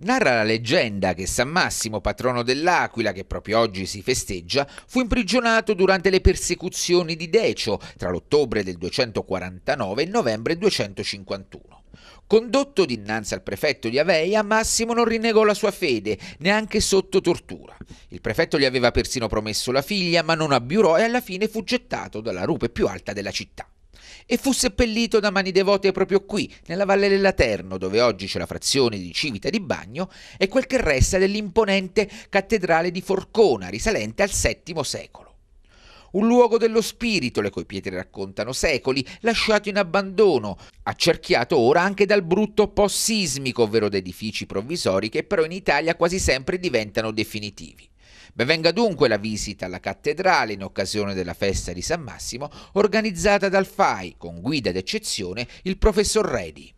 Narra la leggenda che San Massimo, patrono dell'Aquila, che proprio oggi si festeggia, fu imprigionato durante le persecuzioni di Decio tra l'ottobre del 249 e il novembre 251. Condotto dinanzi al prefetto di Aveia, Massimo non rinnegò la sua fede, neanche sotto tortura. Il prefetto gli aveva persino promesso la figlia, ma non abbiurò e alla fine fu gettato dalla rupe più alta della città e fu seppellito da mani devote proprio qui, nella Valle del Laterno, dove oggi c'è la frazione di Civita di Bagno e quel che resta dell'imponente cattedrale di Forcona, risalente al VII secolo un luogo dello spirito, le cui pietre raccontano secoli, lasciato in abbandono, accerchiato ora anche dal brutto post-sismico, ovvero da edifici provvisori che però in Italia quasi sempre diventano definitivi. Benvenga dunque la visita alla cattedrale in occasione della festa di San Massimo organizzata dal FAI, con guida d'eccezione il professor Redi.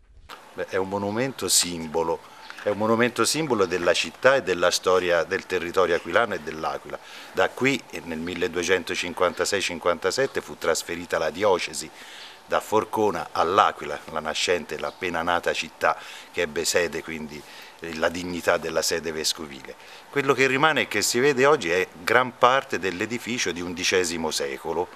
Beh, è un monumento simbolo, è un monumento simbolo della città e della storia del territorio aquilano e dell'Aquila. Da qui nel 1256-57 fu trasferita la diocesi da Forcona all'Aquila, la nascente, l'appena nata città che ebbe sede quindi la dignità della sede vescovile. Quello che rimane e che si vede oggi è gran parte dell'edificio di XI secolo,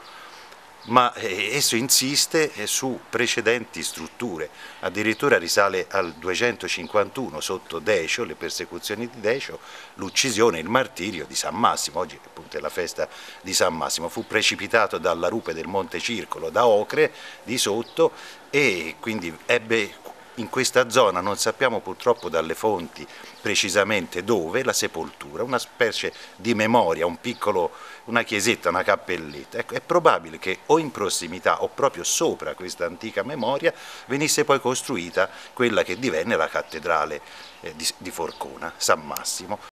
ma eh, esso insiste eh, su precedenti strutture, addirittura risale al 251 sotto Decio, le persecuzioni di Decio, l'uccisione, il martirio di San Massimo, oggi appunto è la festa di San Massimo, fu precipitato dalla rupe del Monte Circolo da Ocre di sotto e quindi ebbe in questa zona non sappiamo purtroppo dalle fonti precisamente dove, la sepoltura, una specie di memoria, un piccolo, una chiesetta, una cappelletta. Ecco, è probabile che o in prossimità o proprio sopra questa antica memoria venisse poi costruita quella che divenne la cattedrale eh, di Forcona, San Massimo.